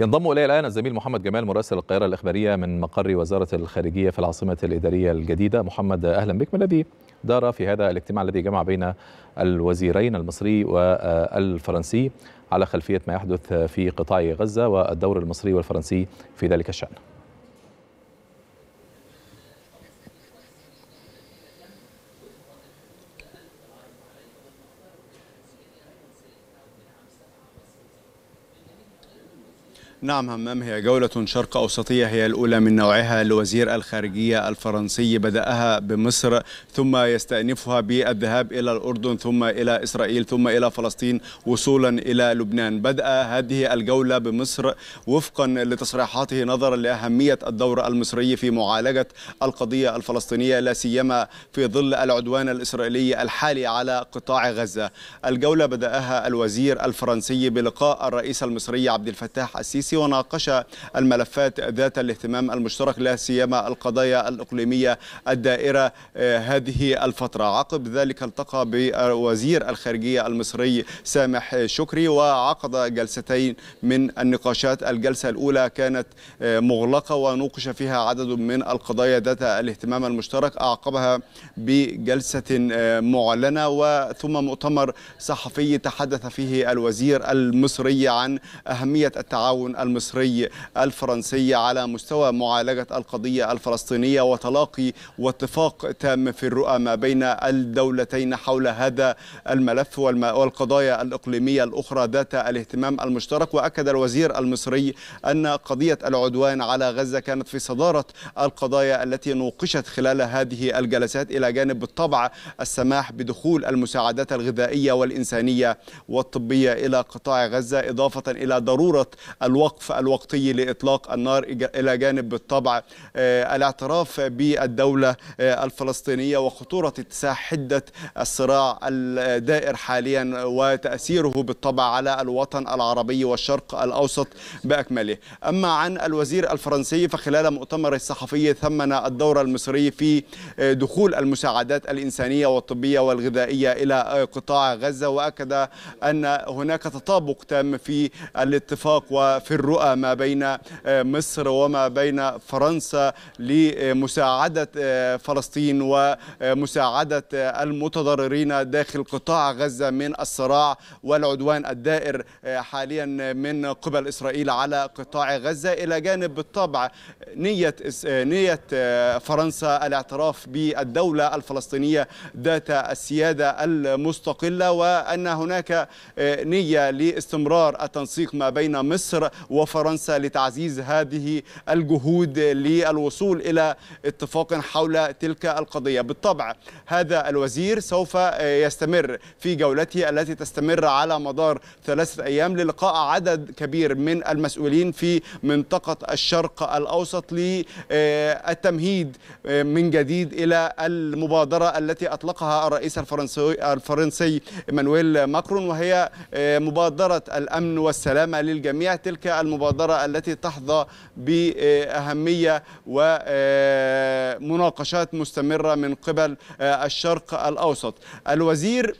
ينضم الي الان الزميل محمد جمال مراسل القاهره الاخباريه من مقر وزاره الخارجيه في العاصمه الاداريه الجديده محمد اهلا بك ما الذي دار في هذا الاجتماع الذي جمع بين الوزيرين المصري والفرنسي على خلفيه ما يحدث في قطاع غزه والدور المصري والفرنسي في ذلك الشان نعم همام هي جولة شرق أوسطية هي الأولى من نوعها لوزير الخارجية الفرنسي بدأها بمصر ثم يستأنفها بالذهاب إلى الأردن ثم إلى إسرائيل ثم إلى فلسطين وصولا إلى لبنان بدأ هذه الجولة بمصر وفقا لتصريحاته نظرا لأهمية الدور المصري في معالجة القضية الفلسطينية لا سيما في ظل العدوان الإسرائيلي الحالي على قطاع غزة الجولة بدأها الوزير الفرنسي بلقاء الرئيس المصري عبد الفتاح السيسي الرئيسي وناقش الملفات ذات الاهتمام المشترك لا سيما القضايا الإقليمية الدائرة آه، هذه الفترة عقب ذلك التقى بوزير الخارجية المصري سامح شكري وعقد جلستين من النقاشات الجلسة الأولى كانت آه، مغلقة ونوقش فيها عدد من القضايا ذات الاهتمام المشترك أعقبها بجلسة آه، معلنة وثم مؤتمر صحفي تحدث فيه الوزير المصري عن أهمية التعاون المصري الفرنسي على مستوى معالجة القضية الفلسطينية وتلاقي واتفاق تام في الرؤى ما بين الدولتين حول هذا الملف والقضايا الإقليمية الأخرى ذات الاهتمام المشترك وأكد الوزير المصري أن قضية العدوان على غزة كانت في صدارة القضايا التي نوقشت خلال هذه الجلسات إلى جانب بالطبع السماح بدخول المساعدات الغذائية والإنسانية والطبية إلى قطاع غزة إضافة إلى ضرورة الوقت الوقف الوقتي لإطلاق النار إلى جانب بالطبع آه، الاعتراف بالدولة آه، الفلسطينية وخطورة اتساع حدة الصراع الدائر حاليا وتأثيره بالطبع على الوطن العربي والشرق الأوسط بأكمله أما عن الوزير الفرنسي فخلال مؤتمر الصحفي ثمن الدور المصري في آه، دخول المساعدات الإنسانية والطبية والغذائية إلى قطاع غزة وأكد أن هناك تطابق تام في الاتفاق وفي الرؤى ما بين آه، مصر وما بين فرنسا لمساعدة آه، فلسطين ومساعدة آه، المتضررين داخل قطاع غزة من الصراع والعدوان الدائر حاليا من قبل إسرائيل على قطاع غزة إلى جانب بالطبع نية نية فرنسا الاعتراف بالدولة الفلسطينية ذات السيادة المستقلة وأن هناك نية لاستمرار التنسيق ما بين مصر وفرنسا لتعزيز هذه الجهود للوصول إلى اتفاق حول تلك القضية بالطبع هذا الوزير سوف يستمر في جولته التي تستمر على مدار ثلاثة أيام للقاء عدد كبير من المسؤولين في منطقة الشرق الأوسط للتمهيد من جديد إلى المبادرة التي أطلقها الرئيس الفرنسي, الفرنسي مانويل ماكرون وهي مبادرة الأمن والسلامة للجميع تلك المبادرة التي تحظى بأهمية ومناقشات مستمرة من قبل الشرق الأوسط الوزير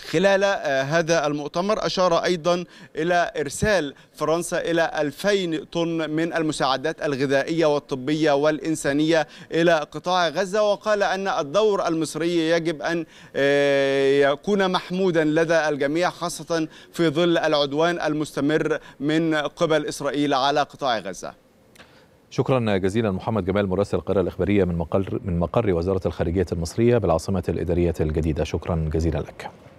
خلال آه، هذا المؤتمر أشار أيضا إلى إرسال فرنسا إلى 2000 طن من المساعدات الغذائية والطبية والإنسانية إلى قطاع غزة وقال أن الدور المصري يجب أن آه، يكون محمودا لدى الجميع خاصة في ظل العدوان المستمر من قبل إسرائيل على قطاع غزة شكرا جزيلا محمد جمال مراسل القرى الاخباريه من مقر من مقر وزاره الخارجيه المصريه بالعاصمه الاداريه الجديده شكرا جزيلا لك